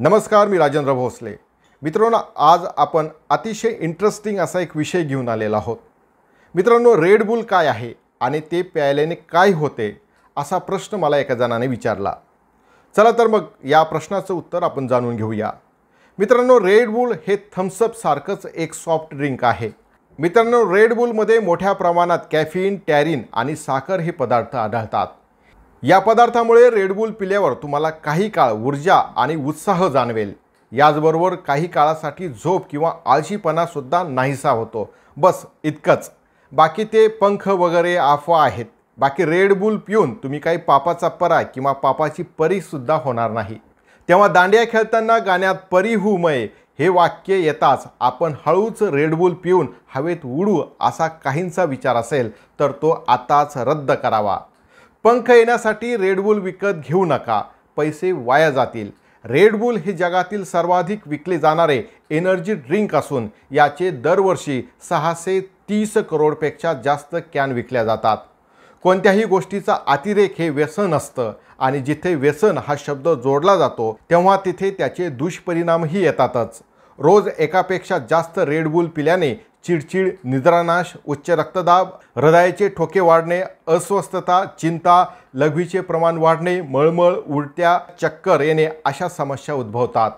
नमस्कार मी राजेंद्र भोसले मित्रांनो आज आपण अतिशय इंटरेस्टिंग असा एक विषय घेऊन आलेला आहोत मित्रांनो रेड बुल काय आहे आणि ते प्यायल्याने काय होते असा प्रश्न मला एका जणाने विचारला चला तर मग या प्रश्नाचं उत्तर आपण जाणून घेऊया मित्रांनो रेड बुल हे सारखंच एक सॉफ्ट ड्रिंक आहे मित्रांनो रेड बुलमध्ये मोठ्या प्रमाणात कॅफिन टॅरिन आणि साखर हे पदार्थ आढळतात या पदार्थामुळे रेडबुल पिल्यावर तुम्हाला काही काळ ऊर्जा आणि उत्साह जाणवेल याचबरोबर काही काळासाठी झोप किंवा आळशीपणासुद्धा नाहीसा होतो बस इतकंच बाकी ते पंख वगैरे अफवा आहेत बाकी रेडबुल पिऊन तुम्ही काही पापाचा परा किंवा पापाची परीसुद्धा होणार नाही तेव्हा दांड्या खेळताना गाण्यात परी होऊ मये हे वाक्य येताच आपण हळूच रेडबुल पिऊन हवेत उडू असा काहींचा विचार असेल तर तो आताच रद्द करावा पंख येण्यासाठी रेडबुल विकत घेऊ नका पैसे वाया जातील रेडबुल हे जगातील सर्वाधिक विकले जाणारे एनर्जी ड्रिंक असून याचे दरवर्षी सहाशे तीस करोडपेक्षा जास्त कॅन विकल्या जातात कोणत्याही गोष्टीचा अतिरेक हे व्यसन असतं आणि जिथे व्यसन हा शब्द जोडला जातो तेव्हा तिथे त्याचे दुष्परिणामही येतातच रोज एकापेक्षा जास्त रेडबुल पिल्याने चिडचिड निद्रानाश उच्च रक्तदाब हृदयाचे ठोके वाढणे अस्वस्थता चिंता लघवीचे प्रमाण वाढणे मळमळ उलट्या चक्कर येणे अशा समस्या उद्भवतात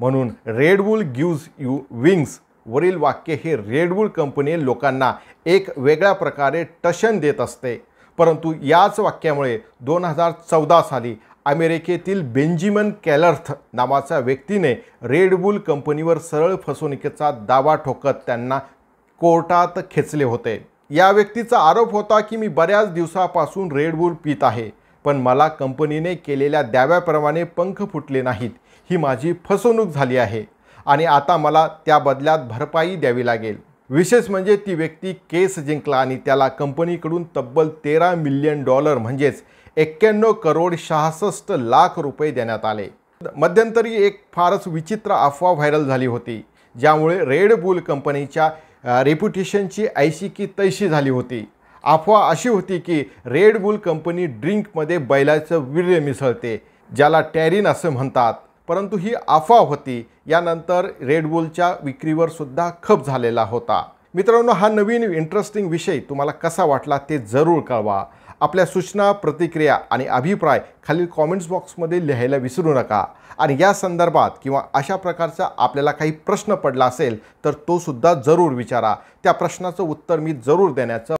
म्हणून रेडवूल गिव्ज यू विंग्स वरील वाक्य हे रेडवूल कंपनी लोकांना एक वेगळ्या प्रकारे टशन देत असते परंतु याच वाक्यामुळे दोन हजार चौदा साली अमेरिकेतील बेंजिमन कॅलर्थ नावाच्या व्यक्तीने रेडबुल कंपनीवर सरळ फसवणुकीचा दावा ठोकत त्यांना कोर्टात खेचले होते या व्यक्तीचा आरोप होता की मी बऱ्याच दिवसापासून रेडबुल पित आहे पण मला कंपनीने केलेल्या दाव्याप्रमाणे पंख फुटले नाहीत ही माझी फसवणूक झाली आहे आणि आता मला त्या बदल्यात भरपाई द्यावी लागेल विशेष म्हणजे ती व्यक्ती केस जिंकला आणि त्याला कंपनीकडून तब्बल तेरा मिलियन डॉलर म्हणजेच एक्क्याण्णव करोड शहासष्ट लाख रुपये देण्यात आले मध्यंतरी एक फारच विचित्र अफवा व्हायरल झाली होती ज्यामुळे रेड बुल कंपनीच्या रेप्युटेशनची ऐशी की तैशी झाली होती अफवा अशी होती की रेड बुल कंपनी ड्रिंकमध्ये बैलाचं वीर्य मिसळते ज्याला टॅरिन असं म्हणतात परंतु ही अफवा होती यानंतर रेडबुलच्या विक्रीवर सुद्धा खप झालेला होता मित्रांनो हा नवीन इंटरेस्टिंग विषय तुम्हाला कसा वाटला ते जरूर कळवा आपल्या सूचना प्रतिक्रिया आणि अभिप्राय खालील कॉमेंट्स बॉक्समध्ये लिहायला विसरू नका आणि या संदर्भात किंवा अशा प्रकारचा आपल्याला काही प्रश्न पडला असेल तर तो सुद्धा जरूर विचारा त्या प्रश्नाचं उत्तर मी जरूर देण्याचं